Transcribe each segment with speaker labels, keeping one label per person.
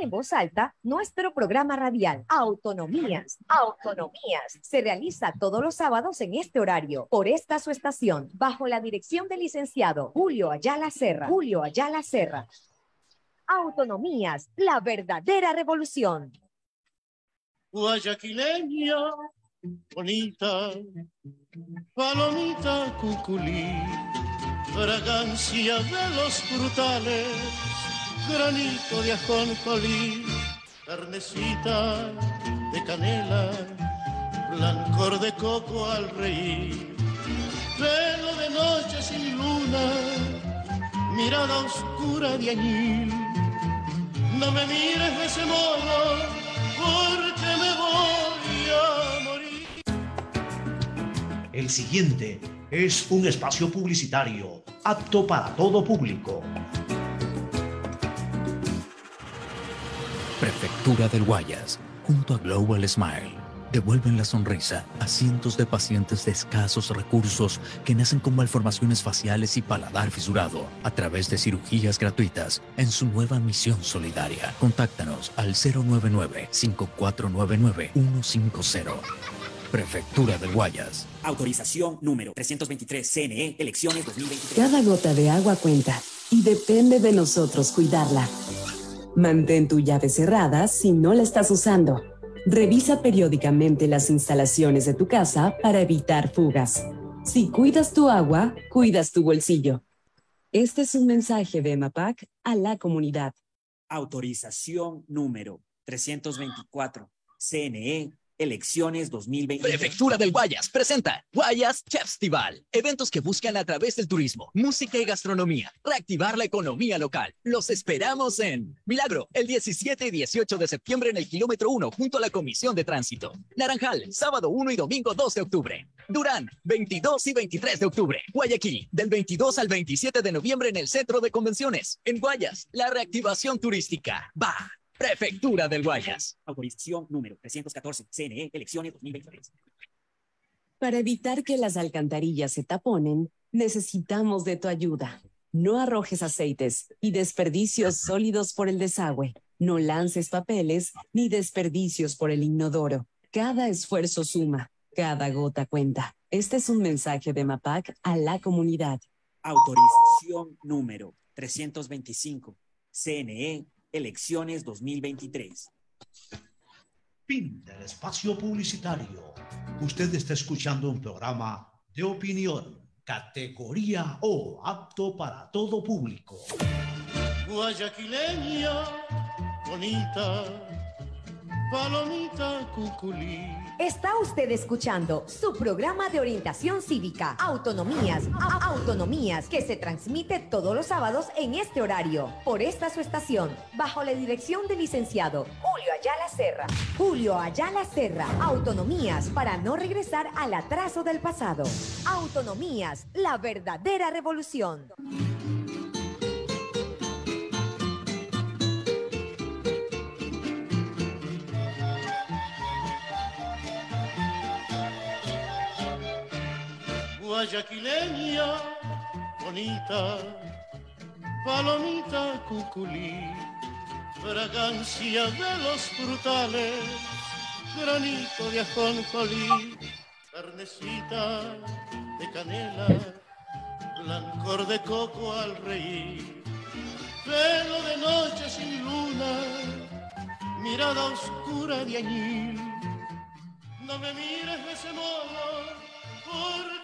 Speaker 1: en voz alta nuestro programa radial Autonomías. Autonomías se realiza todos los sábados en este horario por esta su estación bajo la dirección del licenciado Julio Ayala Serra. Julio Ayala Serra. Autonomías, la verdadera revolución.
Speaker 2: Guayaquileña, bonita, palomita cuculí, fragancia de los brutales granito de ajonjolí, carnecita de canela, blancor de coco al reír, pelo de noche sin luna, mirada oscura de allí, No me mires de ese modo, porque me voy a morir.
Speaker 3: El siguiente es un espacio publicitario apto para todo público.
Speaker 4: Prefectura del Guayas, junto a Global Smile, devuelven la sonrisa a cientos de pacientes de escasos recursos que nacen con malformaciones faciales y paladar fisurado a través de cirugías gratuitas en su nueva misión solidaria. Contáctanos al 099-5499-150.
Speaker 5: Prefectura del Guayas. Autorización número 323 CNE, elecciones 2023.
Speaker 6: Cada gota de agua cuenta y depende de nosotros cuidarla. Mantén tu llave cerrada si no la estás usando. Revisa periódicamente las instalaciones de tu casa para evitar fugas. Si cuidas tu agua, cuidas tu bolsillo. Este es un mensaje de MAPAC a la comunidad.
Speaker 5: Autorización número 324, CNE Elecciones 2020. Prefectura del Guayas presenta Guayas Festival. Eventos que buscan a través del turismo,
Speaker 7: música y gastronomía reactivar la economía local. Los esperamos en Milagro, el 17 y 18 de septiembre en el kilómetro 1 junto a la Comisión de Tránsito. Naranjal, sábado 1 y domingo 2 de octubre. Durán, 22 y 23 de octubre. Guayaquil, del 22 al 27 de noviembre en el Centro de Convenciones. En Guayas, la reactivación turística. va
Speaker 5: Prefectura del Guayas. Autorización número 314, CNE, e, elecciones 2023.
Speaker 6: Para evitar que las alcantarillas se taponen, necesitamos de tu ayuda. No arrojes aceites y desperdicios sólidos por el desagüe. No lances papeles ni desperdicios por el inodoro. Cada esfuerzo suma, cada gota cuenta. Este es un mensaje de MAPAC a la comunidad.
Speaker 5: Autorización número 325, CNE, Elecciones 2023.
Speaker 3: Fin del espacio publicitario. Usted está escuchando un programa de opinión, categoría O,
Speaker 2: apto para todo público. Guayaquileña, bonita Palomita Cuculí. Está usted
Speaker 1: escuchando su programa de orientación cívica, Autonomías, Autonomías, que se transmite todos los sábados en este horario, por esta su estación, bajo la dirección del licenciado Julio Ayala Serra. Julio Ayala Serra, Autonomías, para no regresar al atraso del pasado. Autonomías, la verdadera revolución.
Speaker 2: yaquileña bonita, palomita cuculí, fragancia de los frutales, granito de ajonjolí, carnecita de canela, blancor de coco al reír, pelo de noche sin luna, mirada oscura de añil. No me mires de ese modo, por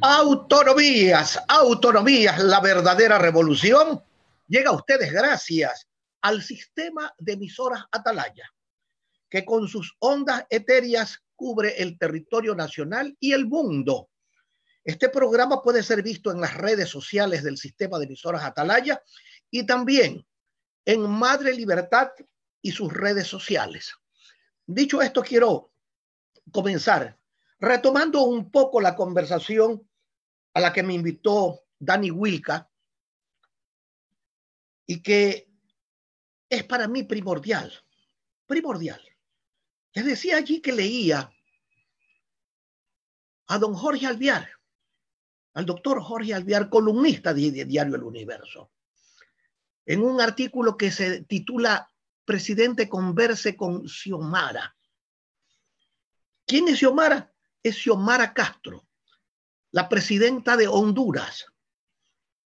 Speaker 8: Autonomías, autonomías, la verdadera revolución llega a ustedes gracias al sistema de emisoras Atalaya, que con sus ondas etéreas cubre el territorio nacional y el mundo. Este programa puede ser visto en las redes sociales del sistema de emisoras Atalaya y también en Madre Libertad y sus redes sociales. Dicho esto, quiero comenzar retomando un poco la conversación a la que me invitó Dani Wilka y que es para mí primordial, primordial. Les decía allí que leía a don Jorge Alviar, al doctor Jorge Alviar, columnista de, Diario El Universo, en un artículo que se titula Presidente converse con Xiomara. ¿Quién es Xiomara? Es Xiomara Castro, la presidenta de Honduras,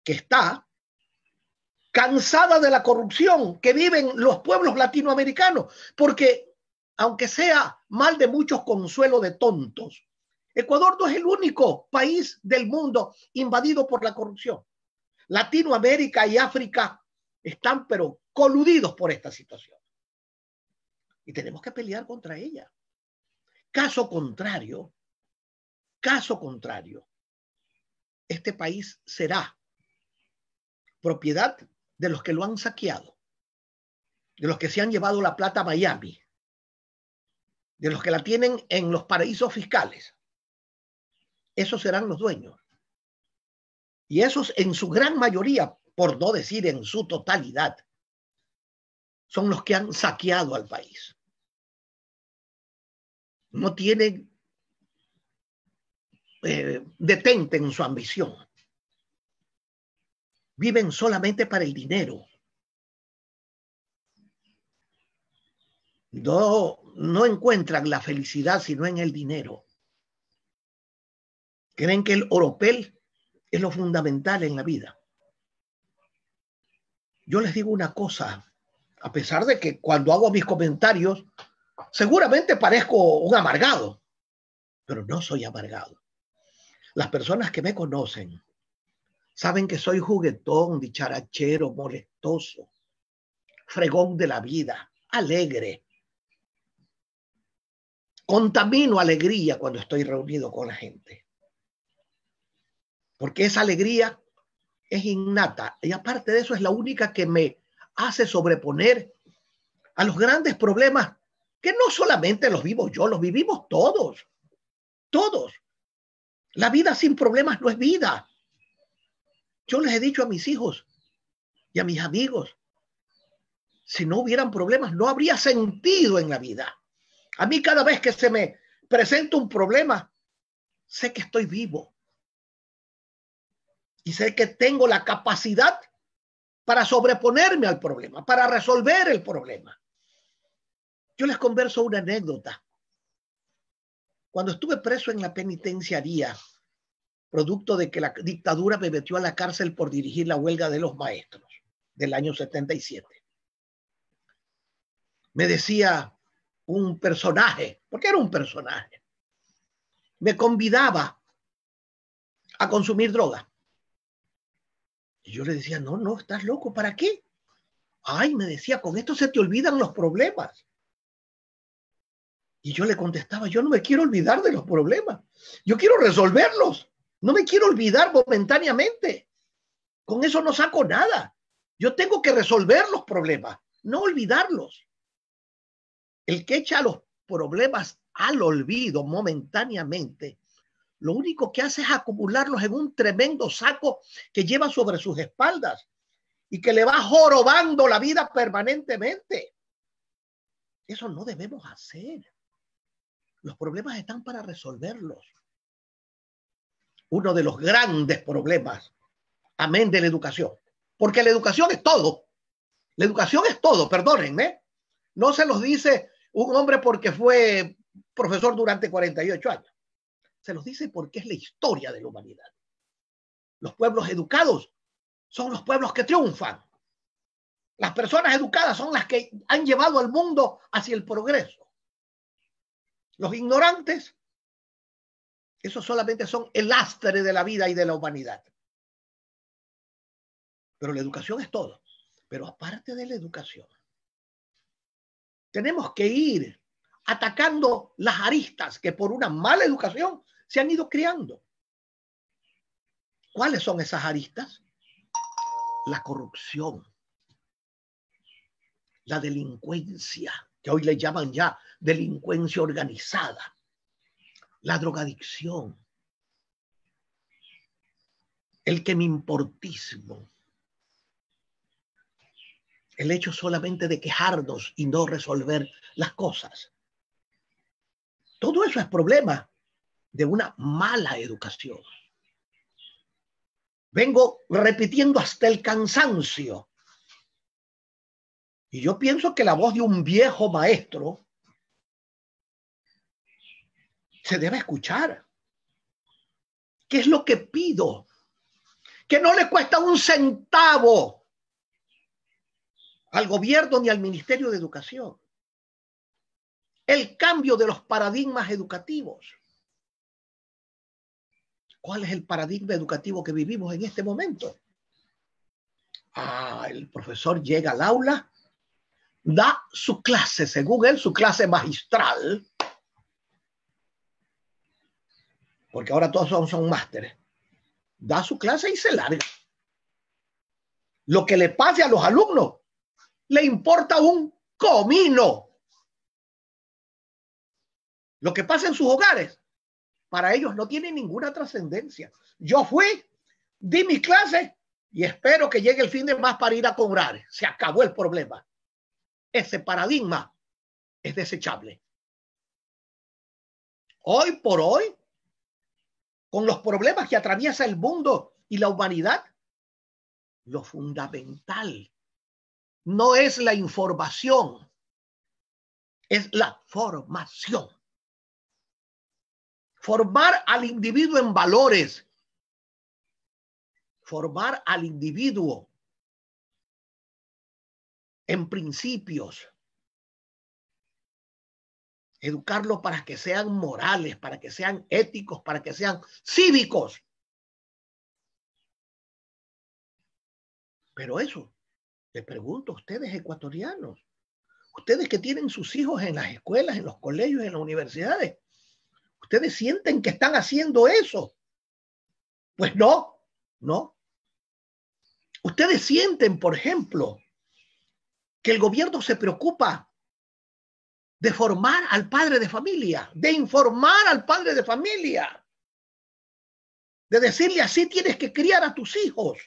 Speaker 8: que está cansada de la corrupción que viven los pueblos latinoamericanos, porque aunque sea mal de muchos consuelo de tontos, Ecuador no es el único país del mundo invadido por la corrupción. Latinoamérica y África están pero coludidos por esta situación. Y tenemos que pelear contra ella. Caso contrario, Caso contrario, este país será propiedad de los que lo han saqueado, de los que se han llevado la plata a Miami, de los que la tienen en los paraísos fiscales. Esos serán los dueños. Y esos en su gran mayoría, por no decir en su totalidad, son los que han saqueado al país. No tienen eh, detenten su ambición. Viven solamente para el dinero. No, no encuentran la felicidad sino en el dinero. Creen que el oropel es lo fundamental en la vida. Yo les digo una cosa, a pesar de que cuando hago mis comentarios, seguramente parezco un amargado, pero no soy amargado. Las personas que me conocen saben que soy juguetón, dicharachero, molestoso, fregón de la vida, alegre. Contamino alegría cuando estoy reunido con la gente. Porque esa alegría es innata y aparte de eso es la única que me hace sobreponer a los grandes problemas que no solamente los vivo yo, los vivimos todos, todos. La vida sin problemas no es vida. Yo les he dicho a mis hijos y a mis amigos, si no hubieran problemas, no habría sentido en la vida. A mí cada vez que se me presenta un problema, sé que estoy vivo. Y sé que tengo la capacidad para sobreponerme al problema, para resolver el problema. Yo les converso una anécdota. Cuando estuve preso en la penitenciaría, producto de que la dictadura me metió a la cárcel por dirigir la huelga de los maestros del año 77. Me decía un personaje, porque era un personaje, me convidaba a consumir droga. Y yo le decía, no, no, estás loco, ¿para qué? Ay, me decía, con esto se te olvidan los problemas. Y yo le contestaba, yo no me quiero olvidar de los problemas, yo quiero resolverlos, no me quiero olvidar momentáneamente. Con eso no saco nada. Yo tengo que resolver los problemas, no olvidarlos. El que echa los problemas al olvido momentáneamente, lo único que hace es acumularlos en un tremendo saco que lleva sobre sus espaldas y que le va jorobando la vida permanentemente. Eso no debemos hacer. Los problemas están para resolverlos. Uno de los grandes problemas, amén de la educación, porque la educación es todo. La educación es todo, perdónenme. No se los dice un hombre porque fue profesor durante 48 años. Se los dice porque es la historia de la humanidad. Los pueblos educados son los pueblos que triunfan. Las personas educadas son las que han llevado al mundo hacia el progreso. Los ignorantes, esos solamente son el lastre de la vida y de la humanidad. Pero la educación es todo. Pero aparte de la educación, tenemos que ir atacando las aristas que por una mala educación se han ido creando. ¿Cuáles son esas aristas? La corrupción, la delincuencia, que hoy le llaman ya delincuencia organizada, la drogadicción, el que me importismo, el hecho solamente de quejarnos y no resolver las cosas. Todo eso es problema de una mala educación. Vengo repitiendo hasta el cansancio y yo pienso que la voz de un viejo maestro se debe escuchar. ¿Qué es lo que pido? Que no le cuesta un centavo al gobierno ni al Ministerio de Educación. El cambio de los paradigmas educativos. ¿Cuál es el paradigma educativo que vivimos en este momento? Ah, el profesor llega al aula da su clase, según él, su clase magistral, porque ahora todos son, son másteres, da su clase y se larga. Lo que le pase a los alumnos le importa un comino. Lo que pasa en sus hogares, para ellos no tiene ninguna trascendencia. Yo fui, di mi clase y espero que llegue el fin de más para ir a cobrar. Se acabó el problema ese paradigma es desechable. Hoy por hoy, con los problemas que atraviesa el mundo y la humanidad, lo fundamental no es la información, es la formación. Formar al individuo en valores, formar al individuo en principios. Educarlos para que sean morales, para que sean éticos, para que sean cívicos. Pero eso, le pregunto a ustedes ecuatorianos, ustedes que tienen sus hijos en las escuelas, en los colegios, en las universidades, ¿ustedes sienten que están haciendo eso? Pues no, no. Ustedes sienten, por ejemplo, que el gobierno se preocupa de formar al padre de familia, de informar al padre de familia, de decirle así tienes que criar a tus hijos.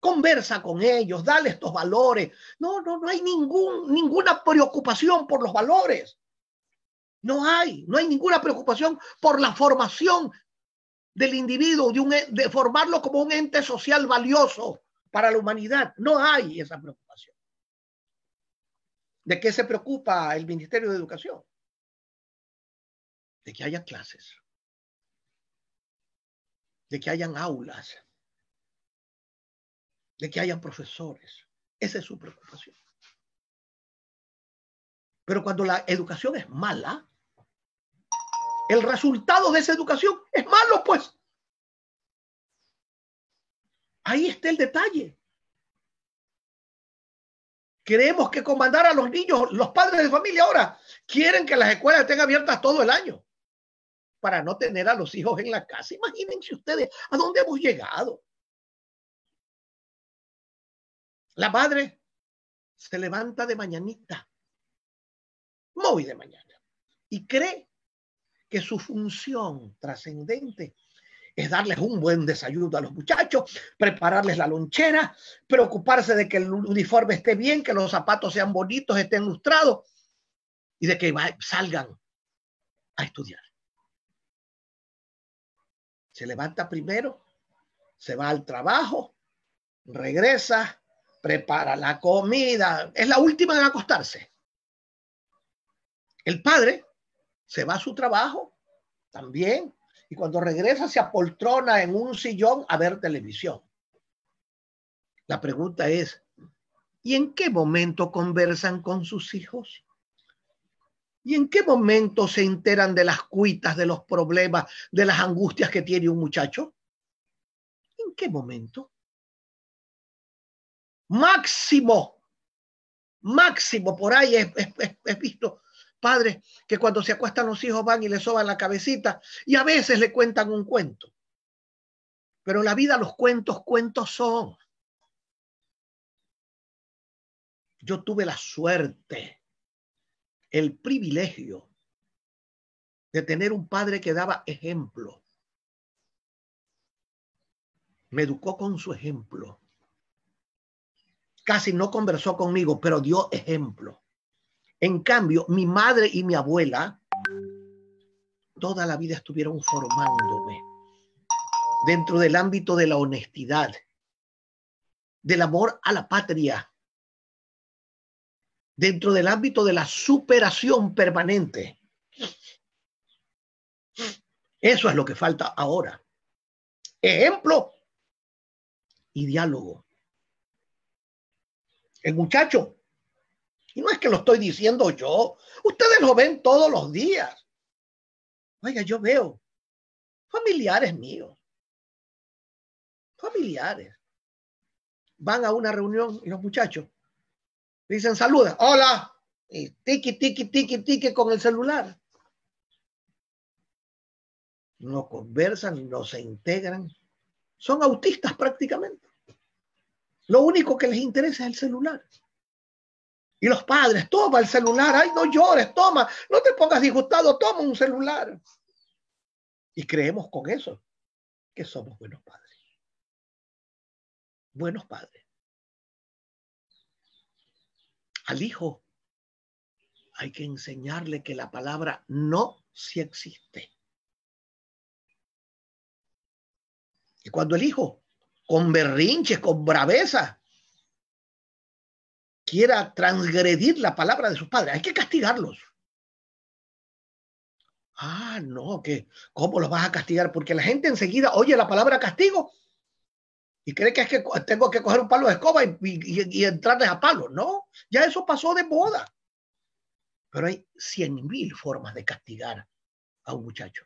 Speaker 8: Conversa con ellos, dale estos valores. No, no, no hay ningún, ninguna preocupación por los valores. No hay, no hay ninguna preocupación por la formación del individuo, de, e, de formarlo como un ente social valioso para la humanidad. No hay esa preocupación. ¿De qué se preocupa el Ministerio de Educación? De que haya clases, de que hayan aulas, de que hayan profesores. Esa es su preocupación. Pero cuando la educación es mala, el resultado de esa educación es malo, pues. Ahí está el detalle. Creemos que comandar a los niños, los padres de familia ahora quieren que las escuelas estén abiertas todo el año para no tener a los hijos en la casa. Imagínense ustedes a dónde hemos llegado. La madre se levanta de mañanita, muy de mañana, y cree que su función trascendente es darles un buen desayuno a los muchachos, prepararles la lonchera, preocuparse de que el uniforme esté bien, que los zapatos sean bonitos, estén lustrados y de que salgan a estudiar. Se levanta primero, se va al trabajo, regresa, prepara la comida, es la última en acostarse. El padre se va a su trabajo también, y cuando regresa se apoltrona en un sillón a ver televisión. La pregunta es, ¿y en qué momento conversan con sus hijos? ¿Y en qué momento se enteran de las cuitas, de los problemas, de las angustias que tiene un muchacho? ¿En qué momento? Máximo, máximo, por ahí es, visto padres que cuando se acuestan los hijos van y les soban la cabecita y a veces le cuentan un cuento. Pero en la vida los cuentos, cuentos son. Yo tuve la suerte, el privilegio de tener un padre que daba ejemplo. Me educó con su ejemplo. Casi no conversó conmigo, pero dio ejemplo. En cambio, mi madre y mi abuela toda la vida estuvieron formándome dentro del ámbito de la honestidad, del amor a la patria, dentro del ámbito de la superación permanente. Eso es lo que falta ahora. Ejemplo y diálogo. El muchacho y no es que lo estoy diciendo yo. Ustedes lo ven todos los días. Oiga, yo veo familiares míos. Familiares. Van a una reunión y los muchachos dicen saluda, hola. Y tiki, tiki, tiki, tiki con el celular. No conversan, no se integran. Son autistas prácticamente. Lo único que les interesa es el celular. Y los padres, toma el celular, ay, no llores, toma, no te pongas disgustado, toma un celular. Y creemos con eso que somos buenos padres. Buenos padres. Al hijo hay que enseñarle que la palabra no sí existe. Y cuando el hijo, con berrinches, con braveza, quiera transgredir la palabra de sus padres. Hay que castigarlos. Ah, no, que ¿cómo los vas a castigar? Porque la gente enseguida oye la palabra castigo y cree que es que tengo que coger un palo de escoba y, entrarles a palo. No, ya eso pasó de moda. Pero hay cien mil formas de castigar a un muchacho.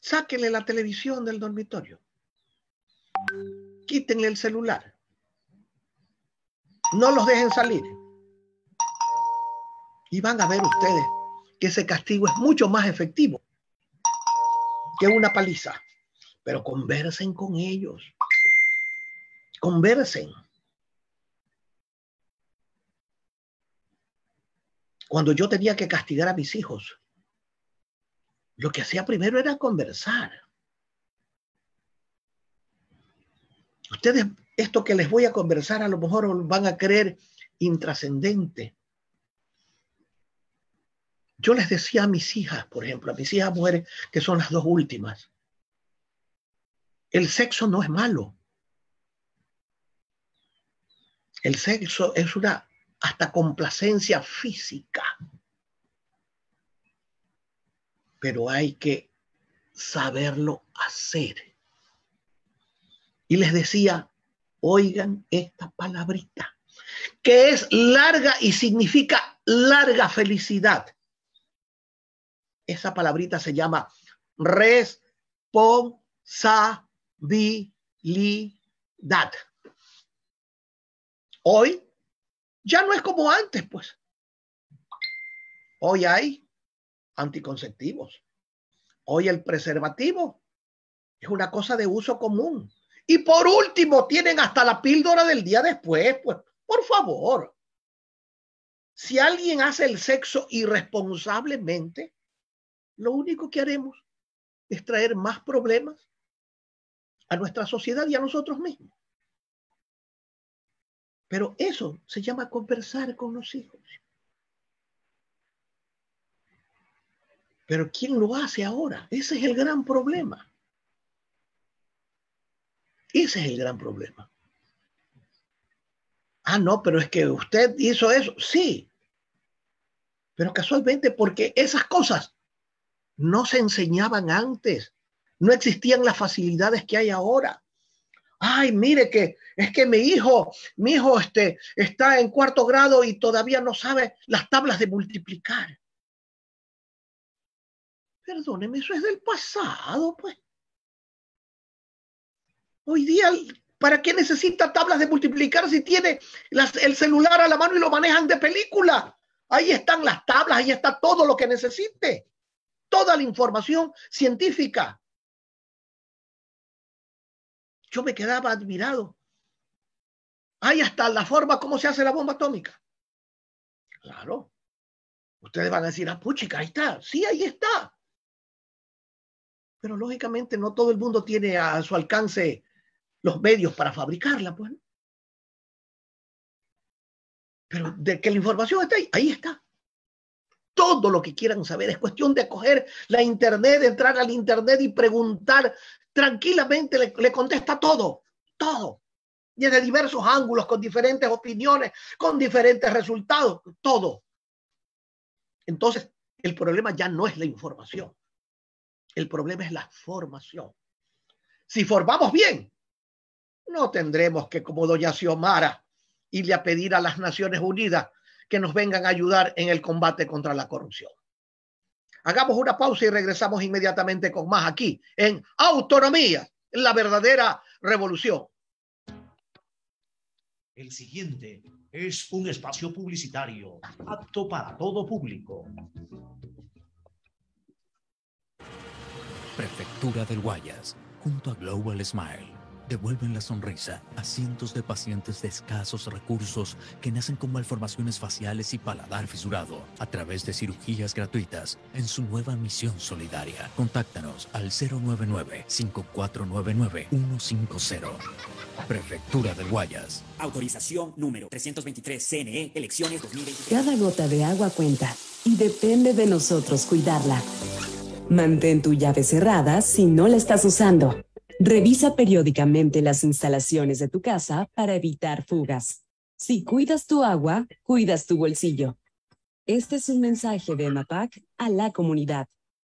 Speaker 8: Sáquenle la televisión del dormitorio. Quítenle el celular. No los dejen salir. Y van a ver ustedes que ese castigo es mucho más efectivo que una paliza. Pero conversen con ellos. Conversen. Cuando yo tenía que castigar a mis hijos, lo que hacía primero era conversar. Ustedes, esto que les voy a conversar, a lo mejor van a creer intrascendente. Yo les decía a mis hijas, por ejemplo, a mis hijas mujeres, que son las dos últimas, el sexo no es malo. El sexo es una hasta complacencia física. Pero hay que saberlo hacer y les decía, oigan esta palabrita, que es larga y significa larga felicidad. Esa palabrita se llama responsabilidad. Hoy ya no es como antes, pues. Hoy hay anticonceptivos. Hoy el preservativo es una cosa de uso común. Y por último, tienen hasta la píldora del día después, pues por favor. Si alguien hace el sexo irresponsablemente, lo único que haremos es traer más problemas a nuestra sociedad y a nosotros mismos. Pero eso se llama conversar con los hijos. Pero ¿quién lo hace ahora? Ese es el gran problema. Ese es el gran problema. Ah, no, pero es que usted hizo eso. Sí, pero casualmente porque esas cosas no se enseñaban antes, no existían las facilidades que hay ahora. Ay, mire que es que mi hijo, mi hijo este, está en cuarto grado y todavía no sabe las tablas de multiplicar. Perdóneme, eso es del pasado, pues. Hoy día, ¿para qué necesita tablas de multiplicar si tiene el celular a la mano y lo manejan de película? Ahí están las tablas, ahí está todo lo que necesite, toda la información científica. Yo me quedaba admirado. Ahí está la forma como se hace la bomba atómica. Claro. Ustedes van a decir, ah, puchica, ahí está. Sí, ahí está. Pero lógicamente no todo el mundo tiene a su alcance los medios para fabricarla, pues. Pero de que la información está ahí, ahí está. Todo lo que quieran saber es cuestión de coger la internet, entrar al internet y preguntar tranquilamente, le, contesta todo, todo. Y Desde diversos ángulos, con diferentes opiniones, con diferentes resultados, todo. Entonces, el problema ya no es la información. El problema es la formación. Si formamos bien, no tendremos que, como doña Xiomara, irle a pedir a las Naciones Unidas que nos vengan a ayudar en el combate contra la corrupción. Hagamos una pausa y regresamos inmediatamente con más aquí en Autonomía, la verdadera revolución.
Speaker 3: El siguiente es un espacio publicitario apto para todo público.
Speaker 4: Prefectura del Guayas, junto a Global Smile devuelven la sonrisa a cientos de pacientes de escasos recursos que nacen con malformaciones faciales y paladar fisurado a través de cirugías gratuitas en su nueva misión solidaria. Contáctanos al 099-5499-150.
Speaker 5: Prefectura de Guayas. Autorización número 323 CNE, elecciones 2020.
Speaker 6: Cada gota de agua cuenta y depende de nosotros cuidarla. Mantén tu llave cerrada si no la estás usando. Revisa periódicamente las instalaciones de tu casa para evitar fugas. Si cuidas tu agua, cuidas tu bolsillo. Este es un mensaje de MAPAC a la comunidad.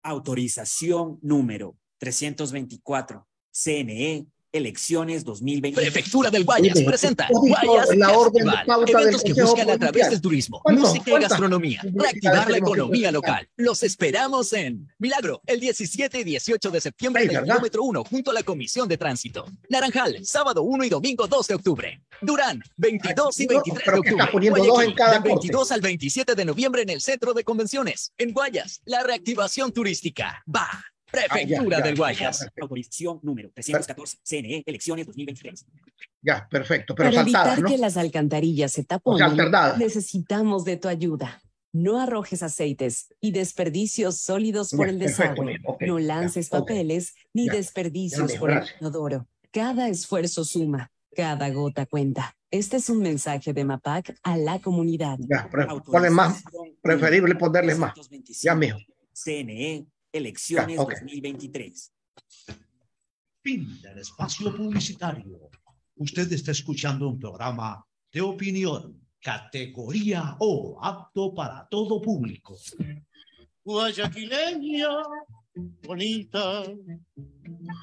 Speaker 5: Autorización número 324, CNE Elecciones 2020. Prefectura del Guayas presenta Guayas la orden eventos que buscan a través del
Speaker 4: turismo,
Speaker 2: música y gastronomía, reactivar la economía local.
Speaker 7: Los esperamos en Milagro, el 17 y 18 de septiembre En el kilómetro 1, junto a la Comisión de Tránsito. Naranjal, sábado 1 y domingo 2 de octubre. Durán, 22 y 23 de octubre. Guayaquil, 22 al 27 de noviembre en el Centro de Convenciones. En Guayas, la reactivación turística. Va. Prefectura del Guayas. Ya,
Speaker 5: Autorización número 314, CNE, e, elecciones 2023. Ya, perfecto, pero Para evitar que
Speaker 6: las alcantarillas se taponen, necesitamos de tu ayuda. No arrojes aceites y desperdicios sólidos por el desagüe. no lances papeles ni desperdicios por el inodoro. Cada esfuerzo suma, cada gota cuenta. Este es un mensaje de MAPAC a la comunidad. Ya,
Speaker 5: más, preferible ponerle más. Ya, mijo. CNE, elecciones 2023.
Speaker 3: Fin del espacio publicitario. Usted está escuchando un programa de opinión, categoría O, apto para todo público
Speaker 2: bonita,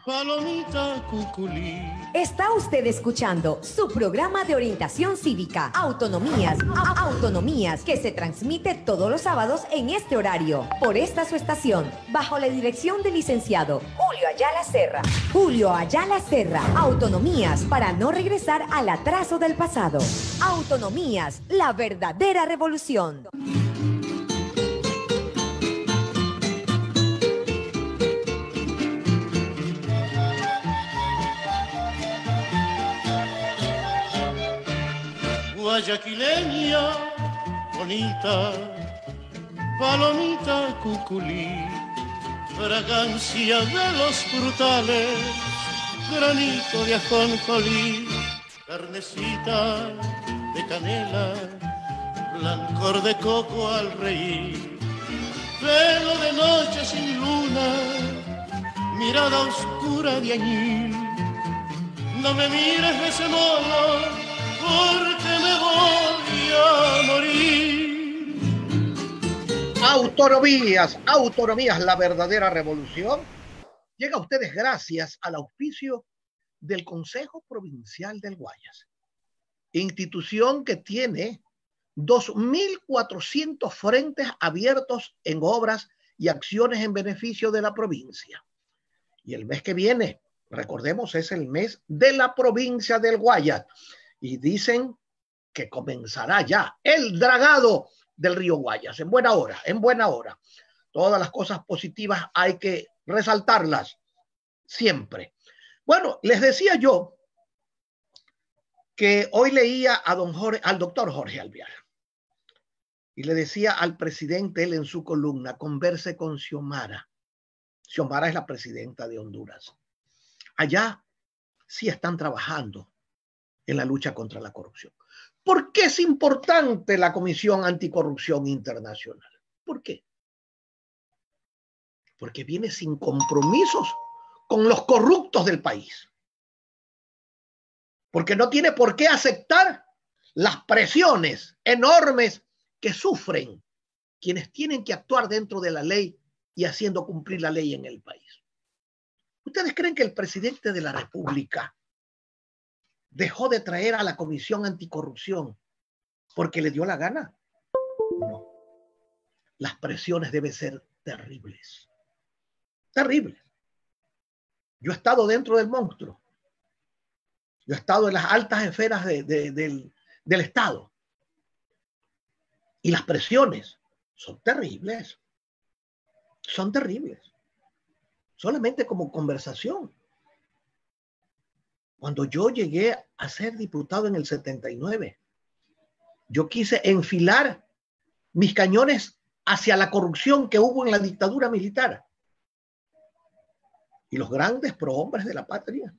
Speaker 2: palomita cuculí. Está usted
Speaker 1: escuchando su programa de orientación cívica, Autonomías, Autonomías, que se transmite todos los sábados en este horario, por esta su estación, bajo la dirección del licenciado Julio Ayala Serra. Julio Ayala Serra, Autonomías, para no regresar al atraso del pasado. Autonomías, la verdadera revolución.
Speaker 2: yaquileña bonita, palomita cuculí, fragancia de los frutales, granito de ajonjolí, carnecita de canela, blancor de coco al reír, pelo de noche sin luna, mirada oscura de añil. No me mires de ese modo,
Speaker 8: Autonomías, autonomías, la verdadera revolución. Llega a ustedes gracias al auspicio del Consejo Provincial del Guayas, institución que tiene 2.400 frentes abiertos en obras y acciones en beneficio de la provincia. Y el mes que viene, recordemos, es el mes de la provincia del Guayas y dicen que comenzará ya el dragado del río Guayas. En buena hora, en buena hora. Todas las cosas positivas hay que resaltarlas siempre. Bueno, les decía yo que hoy leía a don Jorge, al doctor Jorge Alviar y le decía al presidente, él en su columna, converse con Xiomara. Xiomara es la presidenta de Honduras. Allá sí están trabajando en la lucha contra la corrupción. ¿Por qué es importante la Comisión Anticorrupción Internacional? ¿Por qué? Porque viene sin compromisos con los corruptos del país. Porque no tiene por qué aceptar las presiones enormes que sufren quienes tienen que actuar dentro de la ley y haciendo cumplir la ley en el país. ¿Ustedes creen que el presidente de la República dejó de traer a la Comisión Anticorrupción porque le dio la gana? No. Las presiones deben ser terribles. Terribles. Yo he estado dentro del monstruo. Yo he estado en las altas esferas del, del Estado. Y las presiones son terribles. Son terribles. Solamente como conversación. Cuando yo llegué a ser diputado en el 79, yo quise enfilar mis cañones hacia la corrupción que hubo en la dictadura militar. Y los grandes prohombres de la patria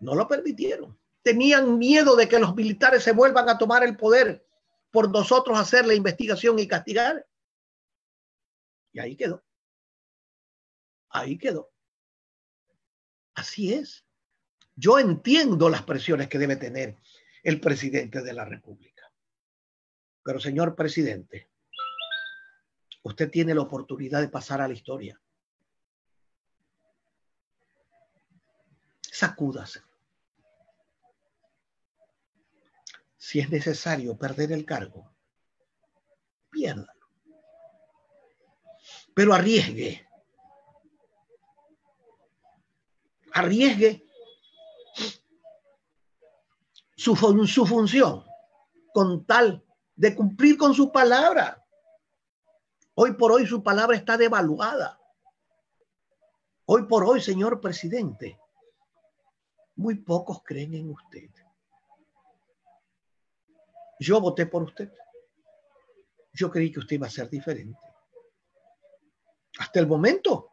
Speaker 8: no lo permitieron. Tenían miedo de que los militares se vuelvan a tomar el poder por nosotros hacer la investigación y castigar. Y ahí quedó. Ahí quedó. Así es. Yo entiendo las presiones que debe tener el presidente de la República. Pero señor presidente, usted tiene la oportunidad de pasar a la historia. Sacúdase. Si es necesario perder el cargo, piérdalo. Pero arriesgue. Arriesgue su, su función con tal de cumplir con su palabra. Hoy por hoy su palabra está devaluada. Hoy por hoy, señor presidente, muy pocos creen en usted. Yo voté por usted. Yo creí que usted iba a ser diferente. Hasta el momento,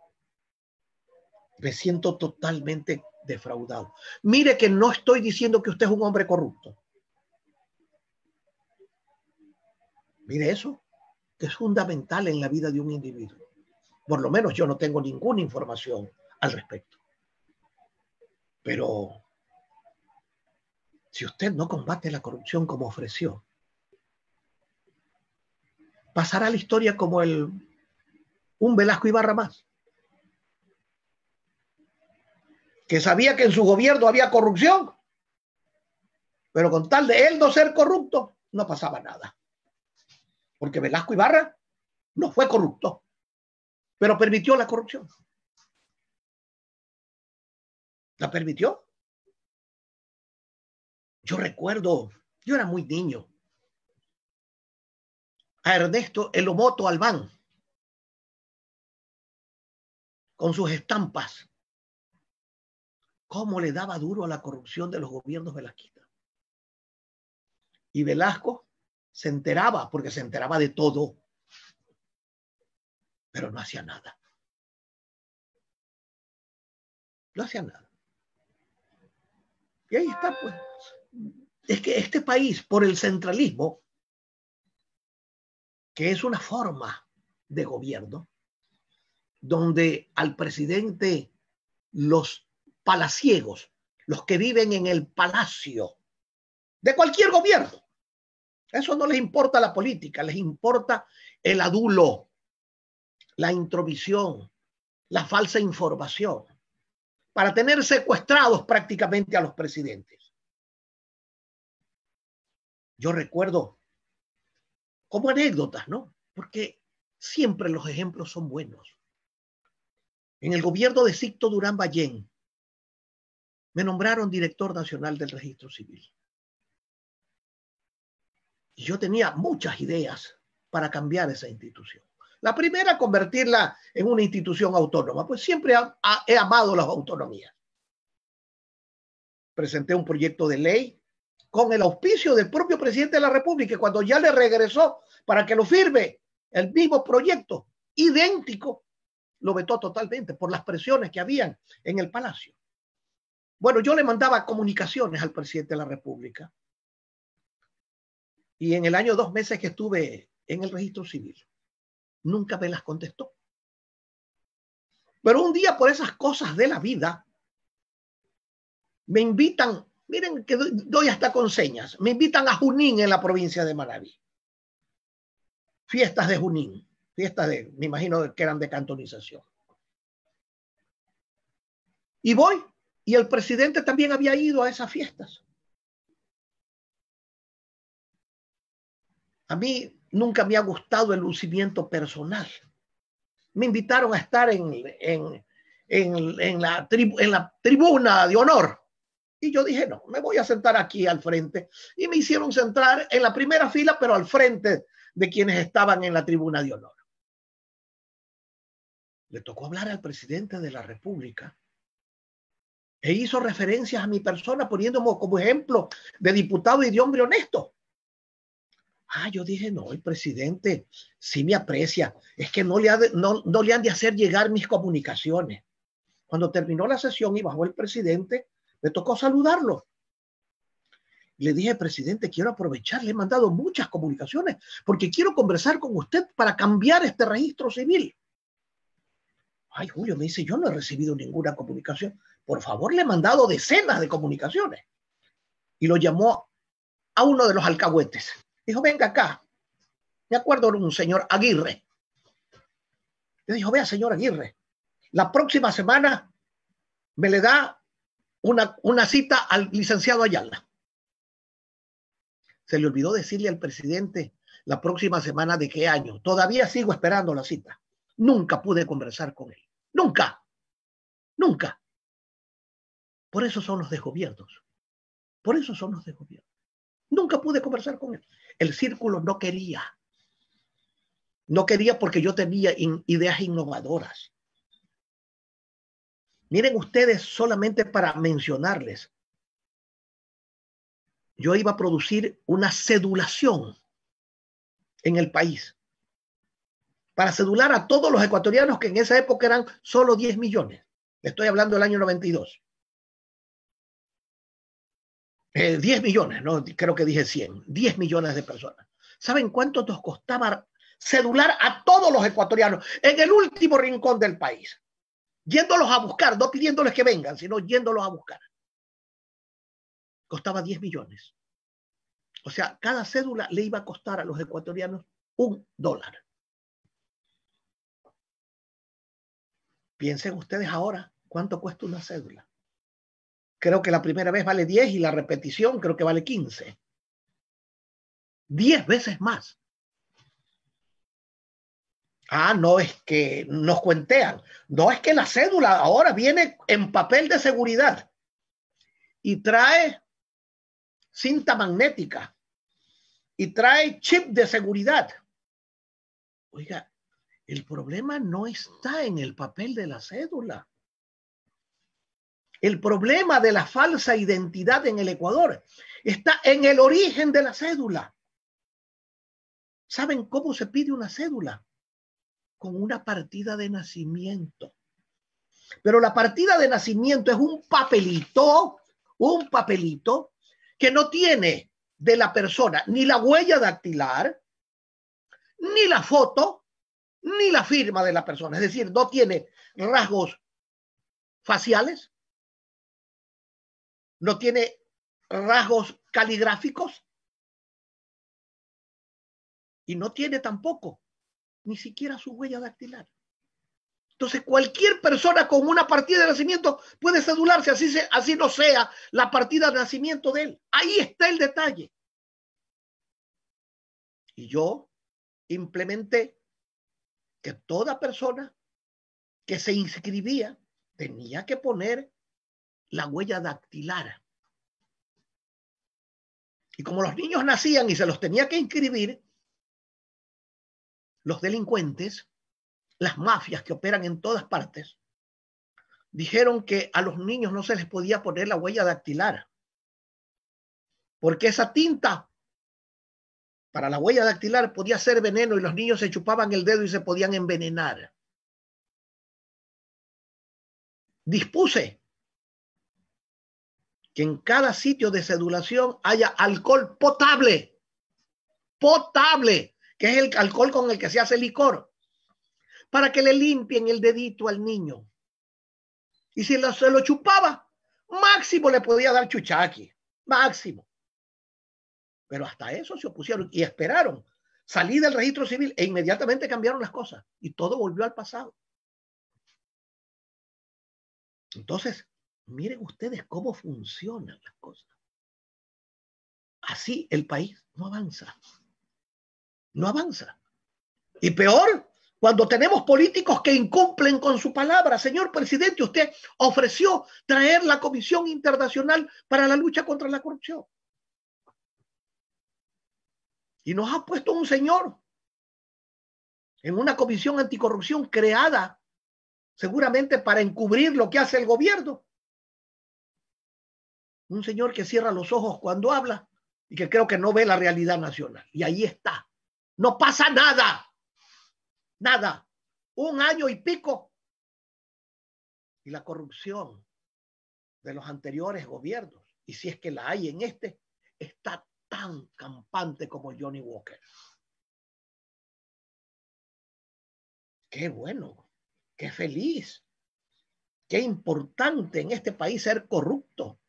Speaker 8: me siento totalmente defraudado. Mire que no estoy diciendo que usted es un hombre corrupto. Mire eso, que es fundamental en la vida de un individuo. Por lo menos yo no tengo ninguna información al respecto. Pero si usted no combate la corrupción como ofreció, pasará la historia como el un Velasco Ibarra más. que sabía que en su gobierno había corrupción, pero con tal de él no ser corrupto, no pasaba nada. Porque Velasco Ibarra no fue corrupto, pero permitió la corrupción. ¿La permitió? Yo recuerdo, yo era muy niño, a Ernesto Elomoto Albán, con sus estampas cómo le daba duro a la corrupción de los gobiernos velasquistas. Y Velasco se enteraba, porque se enteraba de todo, pero no hacía nada. No hacía nada. Y ahí está, pues. Es que este país, por el centralismo, que es una forma de gobierno, donde al presidente los palaciegos, los que viven en el palacio de cualquier gobierno. Eso no les importa la política, les importa el adulo, la introvisión, la falsa información, para tener secuestrados prácticamente a los presidentes. Yo recuerdo como anécdotas, ¿no? Porque siempre los ejemplos son buenos. En el gobierno de Sicto Durán Ballén, me nombraron director nacional del registro civil. Y yo tenía muchas ideas para cambiar esa institución. La primera, convertirla en una institución autónoma, pues siempre he amado las autonomías. Presenté un proyecto de ley con el auspicio del propio presidente de la República, y cuando ya le regresó para que lo firme el mismo proyecto idéntico, lo vetó totalmente por las presiones que habían en el palacio. Bueno, yo le mandaba comunicaciones al presidente de la República. Y en el año dos meses que estuve en el registro civil, nunca me las contestó. Pero un día por esas cosas de la vida, me invitan, miren que doy, hasta conseñas, me invitan a Junín en la provincia de Maraví. Fiestas de Junín, fiestas de, me imagino que eran de cantonización. Y voy, y el presidente también había ido a esas fiestas. A mí nunca me ha gustado el lucimiento personal. Me invitaron a estar en, la, tribu, en la tribuna de honor. Y yo dije, no, me voy a sentar aquí al frente. Y me hicieron sentar en la primera fila, pero al frente de quienes estaban en la tribuna de honor. Le tocó hablar al presidente de la República e hizo referencias a mi persona poniéndome como ejemplo de diputado y de hombre honesto. Ah, yo dije, no, el presidente sí me aprecia, es que no le, le han de hacer llegar mis comunicaciones. Cuando terminó la sesión y bajó el presidente, me tocó saludarlo. Le dije, presidente, quiero aprovechar, le he mandado muchas comunicaciones porque quiero conversar con usted para cambiar este registro civil. Ay, Julio me dice, yo no he recibido ninguna comunicación por favor, le he mandado decenas de comunicaciones. Y lo llamó a uno de los alcahuetes. Dijo, venga acá. Me acuerdo de un señor Aguirre. Le dijo, vea, señor Aguirre, la próxima semana me le da una, una cita al licenciado Ayala. Se le olvidó decirle al presidente la próxima semana de qué año. Todavía sigo esperando la cita. Nunca pude conversar con él. Nunca. Nunca. Por eso son los desgobiernos. Por eso son los desgobiernos. Nunca pude conversar con él. El círculo no quería. No quería porque yo tenía ideas innovadoras. Miren ustedes, solamente para mencionarles, yo iba a producir una cedulación en el país para cedular a todos los ecuatorianos que en esa época eran solo 10 millones. Estoy hablando del año 92. 10 eh, millones, no, creo que dije 100, 10 millones de personas. ¿Saben cuánto nos costaba cedular a todos los ecuatorianos en el último rincón del país? Yéndolos a buscar, no pidiéndoles que vengan, sino yéndolos a buscar. Costaba 10 millones. O sea, cada cédula le iba a costar a los ecuatorianos un dólar. Piensen ustedes ahora cuánto cuesta una cédula creo que la primera vez vale 10 y la repetición creo que vale 15. 10 veces más. Ah, no es que nos cuentean. No es que la cédula ahora viene en papel de seguridad y trae cinta magnética y trae chip de seguridad. Oiga, el problema no está en el papel de la cédula. El problema de la falsa identidad en el Ecuador está en el origen de la cédula. ¿Saben cómo se pide una cédula? Con una partida de nacimiento. Pero la partida de nacimiento es un papelito, un papelito que no tiene de la persona ni la huella dactilar, ni la foto, ni la firma de la persona. Es decir, no tiene rasgos faciales, no tiene rasgos caligráficos y no tiene tampoco ni siquiera su huella dactilar. Entonces, cualquier persona con una partida de nacimiento puede cedularse, así, se, así no sea la partida de nacimiento de él. Ahí está el detalle. Y yo implementé que toda persona que se inscribía tenía que poner la huella dactilar. Y como los niños nacían y se los tenía que inscribir, los delincuentes, las mafias que operan en todas partes, dijeron que a los niños no se les podía poner la huella dactilar, porque esa tinta para la huella dactilar podía ser veneno y los niños se chupaban el dedo y se podían envenenar. Dispuse que en cada sitio de sedulación haya alcohol potable, potable, que es el alcohol con el que se hace licor, para que le limpien el dedito al niño. Y si se lo chupaba, máximo le podía dar chuchaqui, máximo. Pero hasta eso se opusieron y esperaron. Salí del registro civil e inmediatamente cambiaron las cosas y todo volvió al pasado. Entonces, Miren ustedes cómo funcionan las cosas. Así el país no avanza. No avanza. Y peor, cuando tenemos políticos que incumplen con su palabra. Señor presidente, usted ofreció traer la Comisión Internacional para la Lucha contra la Corrupción. Y nos ha puesto un señor en una comisión anticorrupción creada seguramente para encubrir lo que hace el gobierno un señor que cierra los ojos cuando habla y que creo que no ve la realidad nacional. Y ahí está. No pasa nada. Nada. Un año y pico. Y la corrupción de los anteriores gobiernos, y si es que la hay en este, está tan campante como Johnny Walker. Qué bueno, qué feliz, qué importante en este país ser corrupto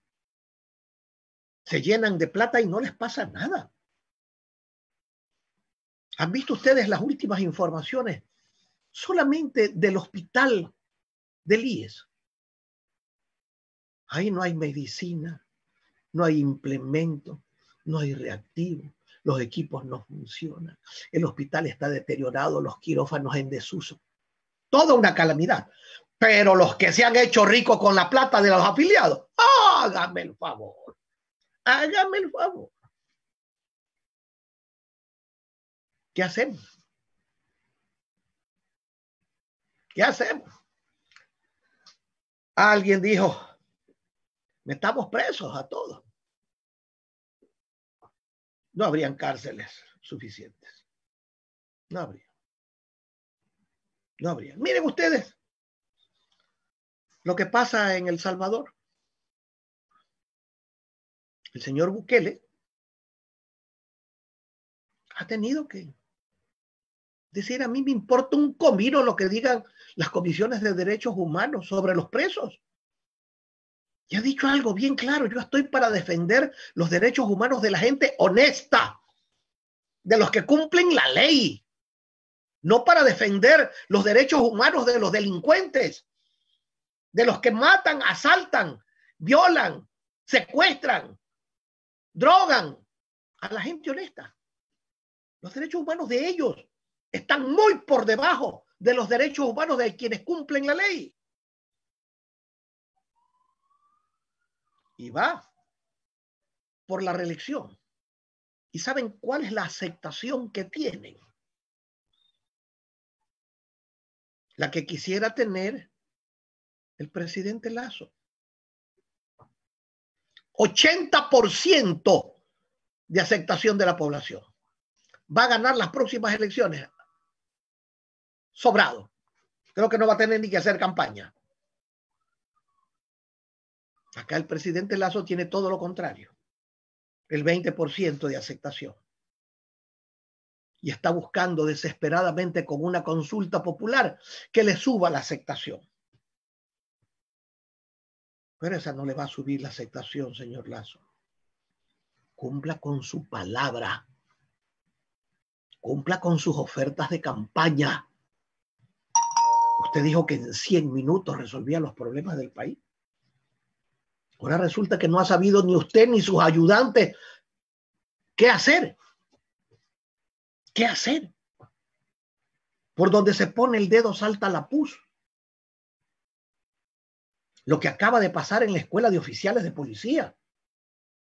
Speaker 8: se llenan de plata y no les pasa nada. ¿Han visto ustedes las últimas informaciones solamente del hospital de IES? Ahí no hay medicina, no hay implemento, no hay reactivo, los equipos no funcionan, el hospital está deteriorado, los quirófanos en desuso. Toda una calamidad. Pero los que se han hecho ricos con la plata de los afiliados, háganme el favor. Hágame el favor. ¿Qué hacemos? ¿Qué hacemos? Alguien dijo, estamos presos a todos. No habrían cárceles suficientes. No habría. No habría. Miren ustedes lo que pasa en El Salvador el señor Bukele ha tenido que decir, a mí me importa un comino lo que digan las comisiones de derechos humanos sobre los presos. Y ha dicho algo bien claro, yo estoy para defender los derechos humanos de la gente honesta, de los que cumplen la ley, no para defender los derechos humanos de los delincuentes, de los que matan, asaltan, violan, secuestran, drogan a la gente honesta. Los derechos humanos de ellos están muy por debajo de los derechos humanos de quienes cumplen la ley. Y va por la reelección. ¿Y saben cuál es la aceptación que tienen? La que quisiera tener el presidente Lazo. 80% de aceptación de la población. Va a ganar las próximas elecciones. Sobrado. Creo que no va a tener ni que hacer campaña. Acá el presidente Lazo tiene todo lo contrario. El 20% de aceptación. Y está buscando desesperadamente con una consulta popular que le suba la aceptación. Pero esa no le va a subir la aceptación, señor Lazo. Cumpla con su palabra. Cumpla con sus ofertas de campaña. Usted dijo que en 100 minutos resolvía los problemas del país. Ahora resulta que no ha sabido ni usted ni sus ayudantes qué hacer. ¿Qué hacer? Por donde se pone el dedo salta la pus lo que acaba de pasar en la escuela de oficiales de policía.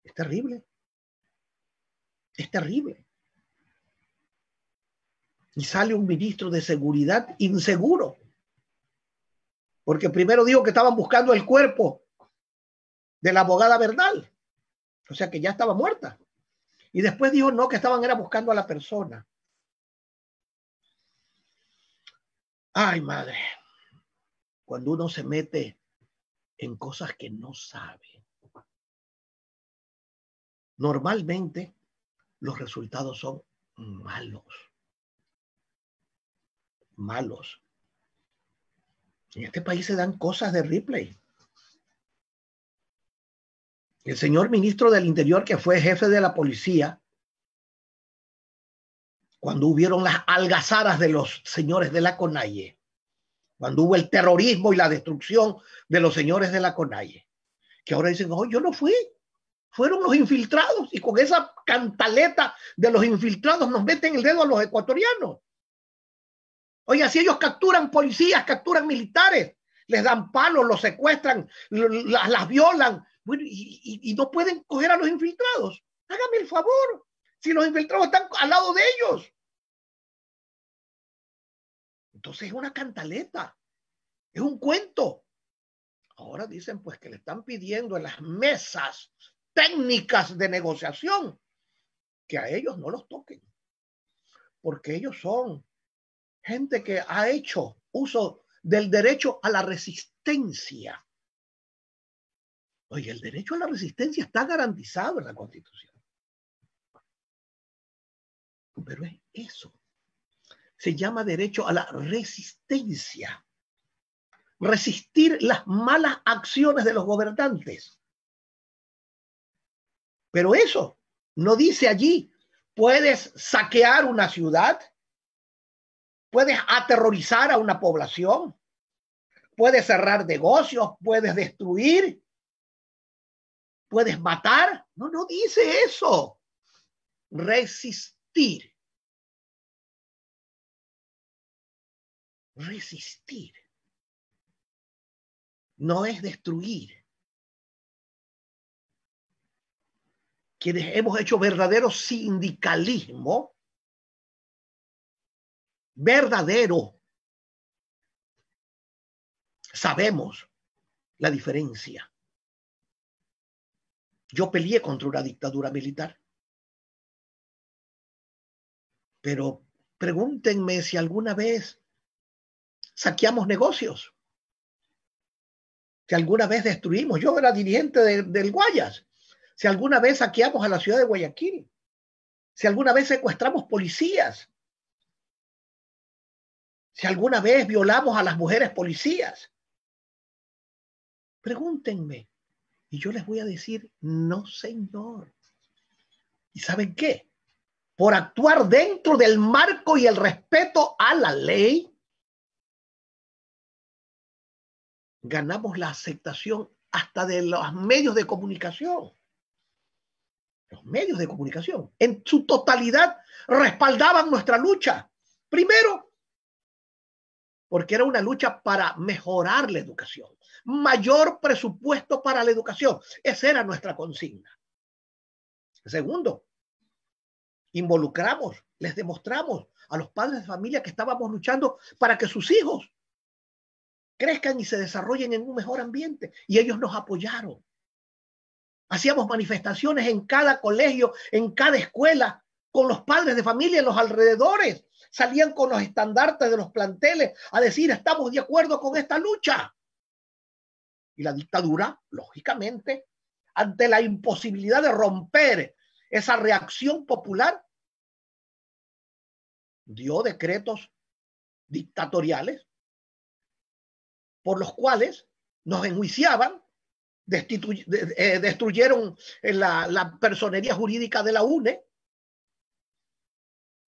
Speaker 8: Es terrible. Es terrible. Y sale un ministro de seguridad inseguro. Porque primero dijo que estaban buscando el cuerpo de la abogada Bernal. O sea que ya estaba muerta. Y después dijo no, que estaban era buscando a la persona. Ay, madre. Cuando uno se mete en cosas que no sabe. Normalmente los resultados son malos. Malos. En este país se dan cosas de Ripley. El señor ministro del Interior, que fue jefe de la policía, cuando hubieron las algazaras de los señores de la CONAIE, cuando hubo el terrorismo y la destrucción de los señores de la Conalle, que ahora dicen, oh, yo no fui, fueron los infiltrados y con esa cantaleta de los infiltrados nos meten el dedo a los ecuatorianos. Oye, si ellos capturan policías, capturan militares, les dan palos, los secuestran, las, violan, y, y, no pueden coger a los infiltrados. Hágame el favor, si los infiltrados están al lado de ellos. Entonces es una cantaleta, es un cuento. Ahora dicen pues que le están pidiendo en las mesas técnicas de negociación que a ellos no los toquen, porque ellos son gente que ha hecho uso del derecho a la resistencia. Oye, el derecho a la resistencia está garantizado en la Constitución. Pero es eso se llama derecho a la resistencia. Resistir las malas acciones de los gobernantes. Pero eso no dice allí, puedes saquear una ciudad, puedes aterrorizar a una población, puedes cerrar negocios, puedes destruir, puedes matar. No, no dice eso. Resistir. resistir. No es destruir. Quienes hemos hecho verdadero sindicalismo, verdadero, sabemos la diferencia. Yo peleé contra una dictadura militar. Pero pregúntenme si alguna vez saqueamos negocios, si alguna vez destruimos, yo era dirigente del Guayas, si alguna vez saqueamos a la ciudad de Guayaquil, si alguna vez secuestramos policías, si alguna vez violamos a las mujeres policías, pregúntenme y yo les voy a decir, no, señor. ¿Y saben qué? Por actuar dentro del marco y el respeto a la ley, ganamos la aceptación hasta de los medios de comunicación. Los medios de comunicación, en su totalidad, respaldaban nuestra lucha. Primero, porque era una lucha para mejorar la educación, mayor presupuesto para la educación. Esa era nuestra consigna. Segundo, involucramos, les demostramos a los padres de familia que estábamos luchando para que sus hijos crezcan y se desarrollen en un mejor ambiente. Y ellos nos apoyaron. Hacíamos manifestaciones en cada colegio, en cada escuela, con los padres de familia en los alrededores. Salían con los estandartes de los planteles a decir, estamos de acuerdo con esta lucha. Y la dictadura, lógicamente, ante la imposibilidad de romper esa reacción popular, dio decretos dictatoriales por los cuales nos enjuiciaban, eh, destruyeron eh, la, la personería jurídica de la UNE,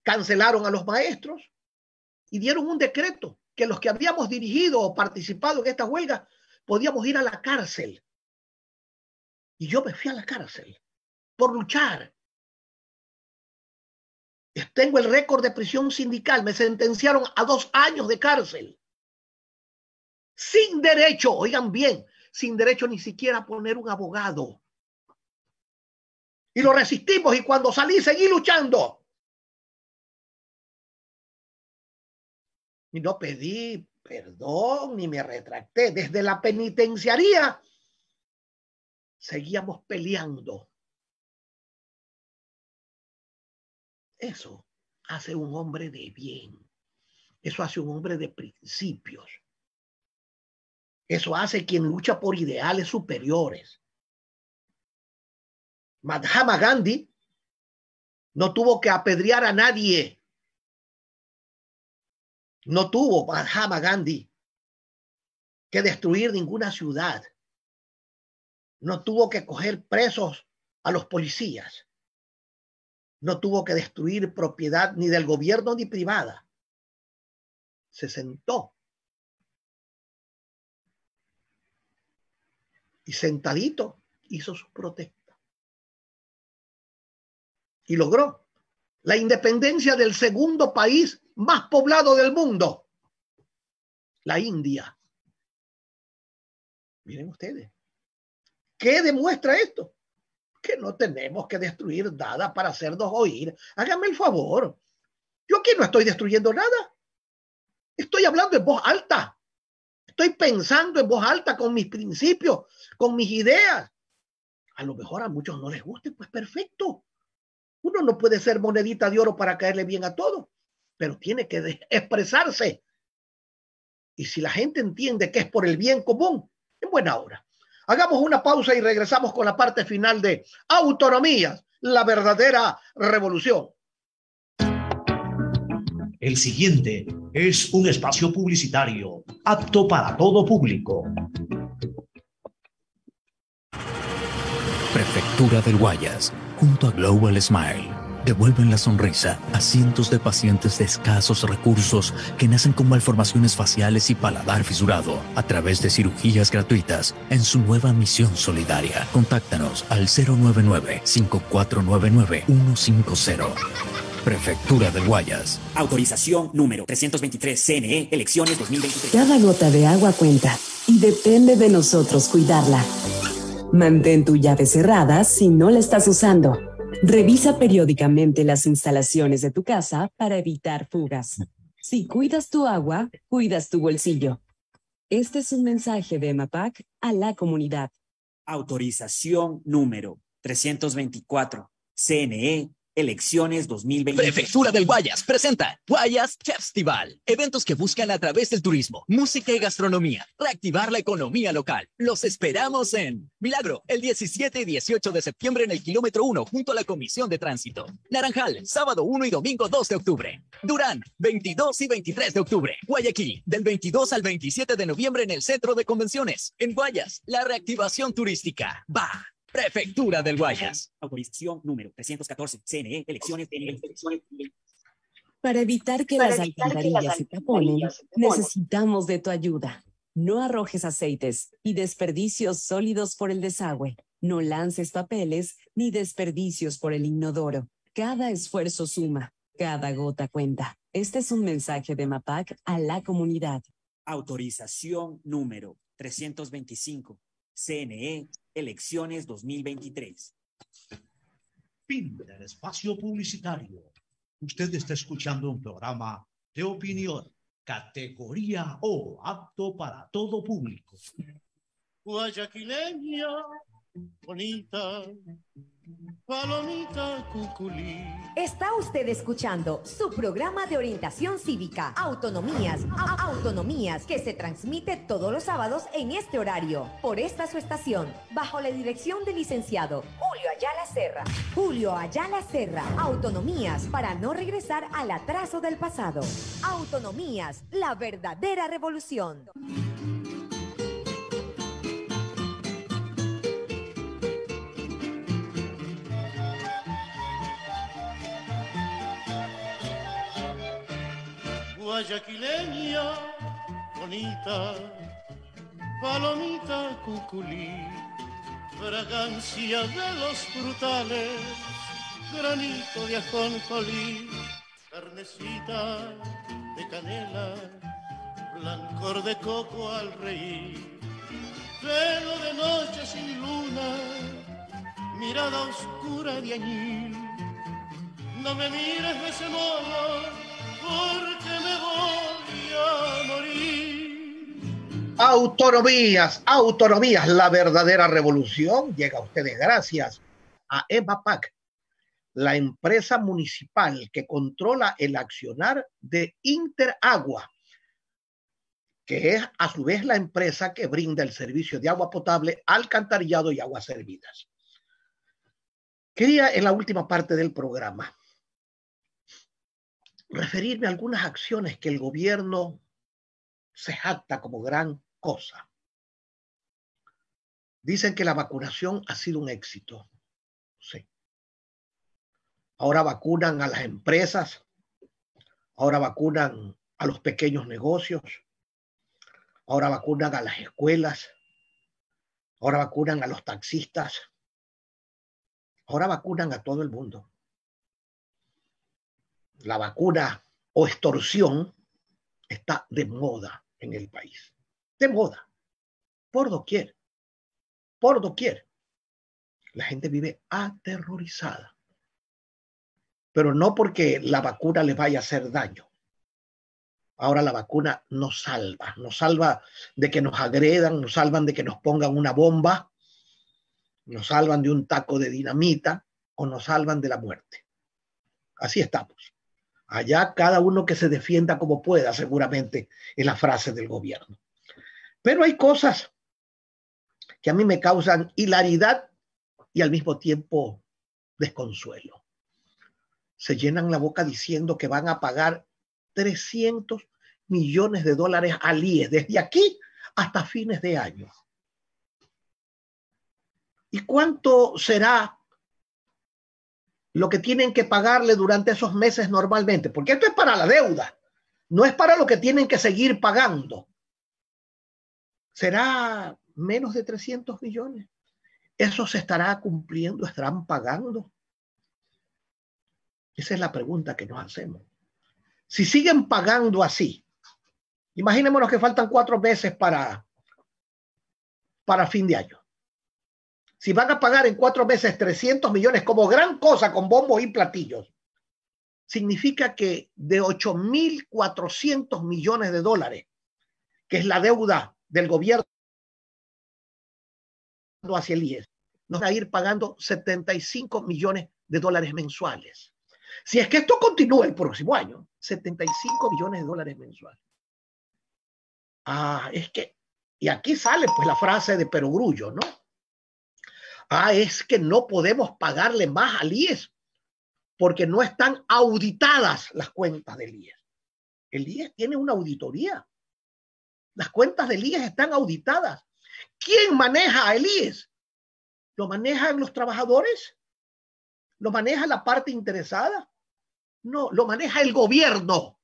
Speaker 8: cancelaron a los maestros y dieron un decreto que los que habíamos dirigido o participado en esta huelga podíamos ir a la cárcel. Y yo me fui a la cárcel por luchar. Tengo el récord de prisión sindical. Me sentenciaron a dos años de cárcel sin derecho, oigan bien, sin derecho ni siquiera a poner un abogado. Y lo resistimos y cuando salí seguí luchando. Y no pedí perdón ni me retracté. Desde la penitenciaría seguíamos peleando. Eso hace un hombre de bien. Eso hace un hombre de principios. Eso hace quien lucha por ideales superiores. Mahatma Gandhi no tuvo que apedrear a nadie. No tuvo Mahatma Gandhi que destruir ninguna ciudad. No tuvo que coger presos a los policías. No tuvo que destruir propiedad ni del gobierno ni privada. Se sentó y sentadito hizo su protesta. Y logró la independencia del segundo país más poblado del mundo, la India. Miren ustedes, ¿qué demuestra esto? Que no tenemos que destruir nada para hacernos oír. Háganme el favor. Yo aquí no estoy destruyendo nada. Estoy hablando en voz alta. Estoy pensando en voz alta con mis principios, con mis ideas. A lo mejor a muchos no les guste, pues perfecto. Uno no puede ser monedita de oro para caerle bien a todo, pero tiene que expresarse. Y si la gente entiende que es por el bien común, en buena hora. Hagamos una pausa y regresamos con la parte final de Autonomías, la verdadera revolución.
Speaker 3: El siguiente es un espacio publicitario apto para todo público.
Speaker 4: Prefectura del Guayas, junto a Global Smile, devuelven la sonrisa a cientos de pacientes de escasos recursos que nacen con malformaciones faciales y paladar fisurado a través de cirugías gratuitas en su nueva misión solidaria. Contáctanos al 099
Speaker 5: 5499 150. Prefectura de Guayas. Autorización número 323 CNE, elecciones 2023.
Speaker 6: Cada gota de agua cuenta y depende de nosotros cuidarla. Mantén tu llave cerrada si no la estás usando. Revisa periódicamente las instalaciones de tu casa para evitar fugas. Si cuidas tu agua, cuidas tu bolsillo. Este es un mensaje de MAPAC a la comunidad.
Speaker 5: Autorización número 324, CNE, Elecciones 2020. Prefectura del Guayas presenta
Speaker 7: Guayas Festival. Eventos que buscan a través del turismo, música y gastronomía reactivar la economía local. Los esperamos en Milagro, el 17 y 18 de septiembre en el kilómetro 1 junto a la Comisión de Tránsito. Naranjal, sábado 1 y domingo 2 de octubre. Durán, 22 y 23 de octubre. Guayaquil, del 22 al 27 de noviembre en el Centro de
Speaker 5: Convenciones. En Guayas, la reactivación turística. Va. Prefectura del Guayas. Autorización número 314. CNE, e, elecciones.
Speaker 6: Para evitar que las alcantarillas se taponen, necesitamos de tu ayuda. No arrojes aceites y desperdicios sólidos por el desagüe. No lances papeles ni desperdicios por el inodoro. Cada esfuerzo suma, cada gota cuenta. Este es un mensaje de MAPAC a la comunidad.
Speaker 5: Autorización número 325. CNE, elecciones 2023.
Speaker 3: Fin del espacio publicitario. Usted está escuchando un programa de opinión, categoría O, apto para todo público.
Speaker 2: Guayaquileña bonita, palonita cuculí.
Speaker 1: Está usted escuchando su programa de orientación cívica, Autonomías, Autonomías, que se transmite todos los sábados en este horario, por esta su estación, bajo la dirección del licenciado Julio Ayala Serra. Julio Ayala Serra, Autonomías, para no regresar al atraso del pasado. Autonomías, la verdadera revolución.
Speaker 2: guayaquileña, bonita, palomita cuculí, fragancia de los frutales, granito de ajonjolí, carnecita de canela, blancor de coco al reír, pelo de noche sin luna, mirada oscura de añil. No me mires de ese modo,
Speaker 8: Autonomías, autonomías, la verdadera revolución llega a ustedes gracias a EMAPAC, la empresa municipal que controla el accionar de Interagua que es a su vez la empresa que brinda el servicio de agua potable, alcantarillado y aguas servidas. Quería en la última parte del programa referirme a algunas acciones que el gobierno se jacta como gran cosa. Dicen que la vacunación ha sido un éxito. Sí. Ahora vacunan a las empresas, ahora vacunan a los pequeños negocios, ahora vacunan a las escuelas, ahora vacunan a los taxistas, ahora vacunan a todo el mundo la vacuna o extorsión está de moda en el país. De moda. Por doquier. Por doquier. La gente vive aterrorizada. Pero no porque la vacuna les vaya a hacer daño. Ahora la vacuna nos salva, nos salva de que nos agredan, nos salvan de que nos pongan una bomba, nos salvan de un taco de dinamita o nos salvan de la muerte. Así estamos. Allá cada uno que se defienda como pueda, seguramente es la frase del gobierno. Pero hay cosas que a mí me causan hilaridad y al mismo tiempo desconsuelo. Se llenan la boca diciendo que van a pagar 300 millones de dólares al desde aquí hasta fines de año. ¿Y cuánto será lo que tienen que pagarle durante esos meses normalmente, porque esto es para la deuda, no es para lo que tienen que seguir pagando. Será menos de 300 millones. ¿Eso se estará cumpliendo? ¿Estarán pagando? Esa es la pregunta que nos hacemos. Si siguen pagando así, imaginémonos que faltan cuatro meses para, para fin de año si van a pagar en cuatro meses 300 millones como gran cosa con bombos y platillos, significa que de 8.400 millones de dólares, que es la deuda del gobierno hacia el IES, nos va a ir pagando 75 millones de dólares mensuales. Si es que esto continúa el próximo año, 75 millones de dólares mensuales. Ah, es que, y aquí sale pues la frase de Perogrullo, ¿no? Ah, es que no podemos pagarle más al IES porque no están auditadas las cuentas del IES. El IES tiene una auditoría. Las cuentas del IES están auditadas. ¿Quién maneja el IES? ¿Lo manejan los trabajadores? ¿Lo maneja la parte interesada? No, lo maneja el gobierno.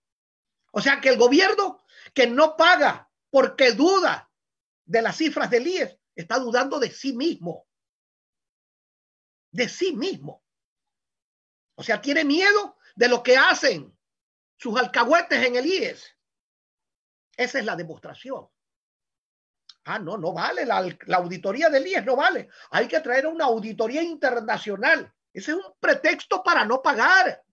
Speaker 8: O sea que el gobierno que no paga porque duda de las cifras del IES está dudando de sí mismo de sí mismo. O sea, tiene miedo de lo que hacen sus alcahuetes en el IES. Esa es la demostración. Ah, no, no vale. La, auditoría del IES no vale. Hay que traer una auditoría internacional. Ese es un pretexto para no pagar.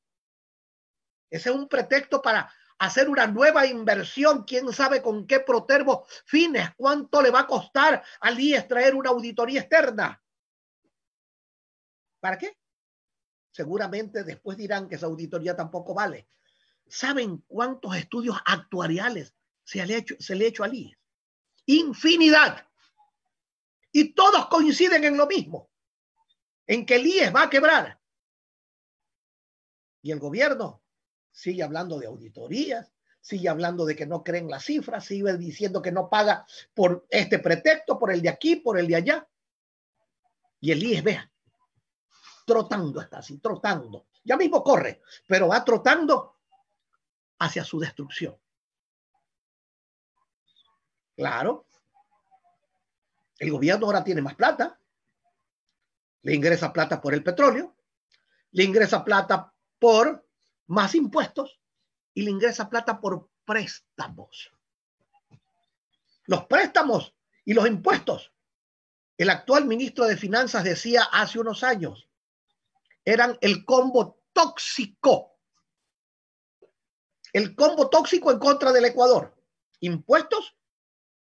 Speaker 8: Ese es un pretexto para hacer una nueva inversión, quién sabe con qué protervos fines, cuánto le va a costar al IES traer una auditoría externa. ¿Para qué? Seguramente después dirán que esa auditoría tampoco vale. ¿Saben cuántos estudios actuariales se le ha hecho, se le ha hecho al IES? Infinidad. Y todos coinciden en lo mismo, en que el IES va a quebrar. Y el gobierno sigue hablando de auditorías, sigue hablando de que no creen las cifras, sigue diciendo que no paga por este pretexto, por el de aquí, por el de allá. Y el IES, e vea, trotando, está así, trotando. Ya mismo corre, pero va trotando hacia su destrucción. Claro, el gobierno ahora tiene más plata, le ingresa plata por el petróleo, le ingresa plata por más impuestos y le ingresa plata por préstamos. Los préstamos y los impuestos. El actual ministro de Finanzas decía hace unos años, eran el combo tóxico. El combo tóxico en contra del Ecuador. Impuestos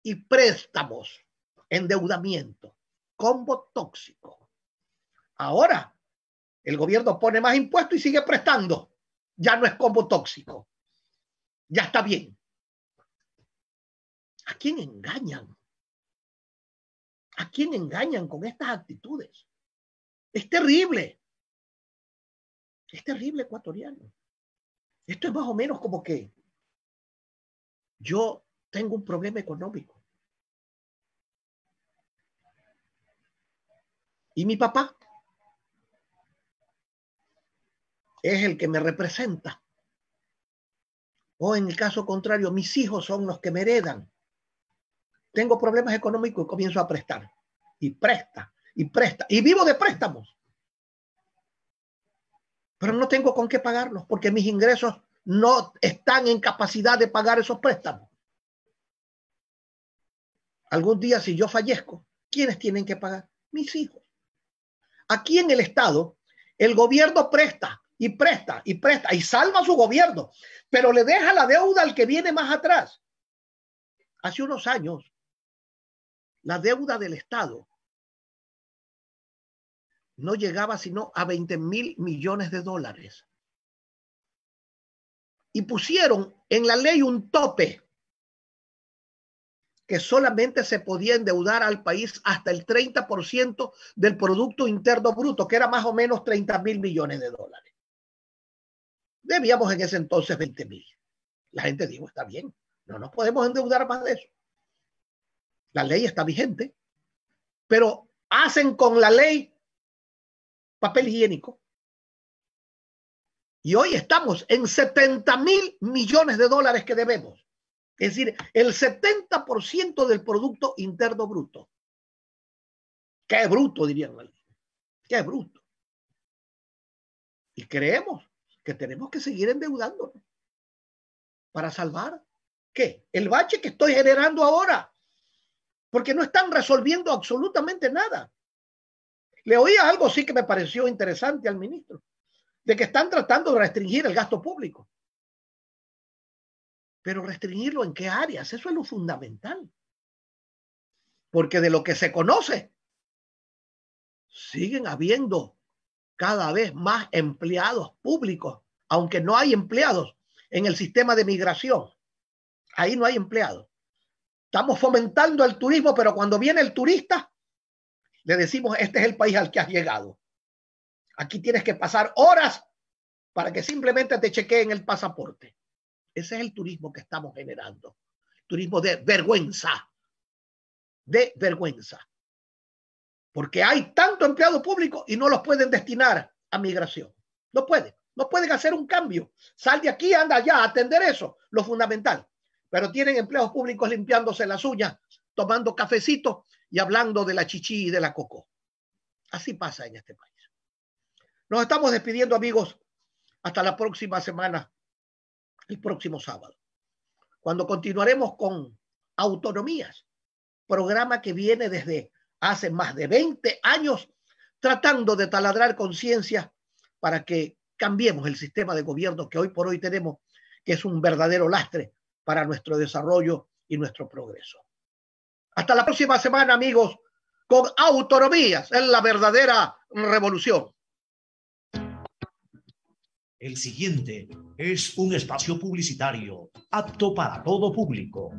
Speaker 8: y préstamos, endeudamiento, combo tóxico. Ahora, el gobierno pone más impuestos y sigue prestando. Ya no es combo tóxico. Ya está bien. ¿A quién engañan? ¿A quién engañan con estas actitudes? Es terrible. Es terrible ecuatoriano. Esto es más o menos como que yo tengo un problema económico. Y mi papá es el que me representa. O en el caso contrario, mis hijos son los que me heredan. Tengo problemas económicos y comienzo a prestar. Y presta, y presta. Y vivo de préstamos pero no tengo con qué pagarlos porque mis ingresos no están en capacidad de pagar esos préstamos. Algún día si yo fallezco, ¿quiénes tienen que pagar? Mis hijos. Aquí en el Estado, el gobierno presta y presta y presta y salva a su gobierno, pero le deja la deuda al que viene más atrás. Hace unos años, la deuda del Estado no llegaba sino a 20 mil millones de dólares. Y pusieron en la ley un tope que solamente se podía endeudar al país hasta el 30% del Producto Interno Bruto, que era más o menos 30 mil millones de dólares. Debíamos en ese entonces 20 mil. La gente dijo, está bien, no nos podemos endeudar más de eso. La ley está vigente, pero hacen con la ley papel higiénico. Y hoy estamos en 70 mil millones de dólares que debemos. Es decir, el 70% del Producto Interno Bruto. Qué bruto, dirían Qué bruto. Y creemos que tenemos que seguir endeudándonos para salvar qué? El bache que estoy generando ahora. Porque no están resolviendo absolutamente nada. Le oía algo sí que me pareció interesante al ministro, de que están tratando de restringir el gasto público. Pero restringirlo en qué áreas, eso es lo fundamental. Porque de lo que se conoce, siguen habiendo cada vez más empleados públicos, aunque no hay empleados en el sistema de migración. Ahí no hay empleados. Estamos fomentando el turismo, pero cuando viene el turista, le decimos, este es el país al que has llegado. Aquí tienes que pasar horas para que simplemente te chequeen el pasaporte. Ese es el turismo que estamos generando. Turismo de vergüenza. De vergüenza. Porque hay tanto empleado público y no los pueden destinar a migración. No pueden. No pueden hacer un cambio. Sal de aquí, anda allá, atender eso. Lo fundamental. Pero tienen empleados públicos limpiándose las uñas, tomando cafecito y hablando de la chichi y de la coco. Así pasa en este país. Nos estamos despidiendo, amigos. Hasta la próxima semana, el próximo sábado, cuando continuaremos con Autonomías, programa que viene desde hace más de 20 años tratando de taladrar conciencia para que cambiemos el sistema de gobierno que hoy por hoy tenemos, que es un verdadero lastre para nuestro desarrollo y nuestro progreso. Hasta la próxima semana, amigos, con autonomías en la verdadera revolución.
Speaker 3: El siguiente es un espacio publicitario apto para todo público.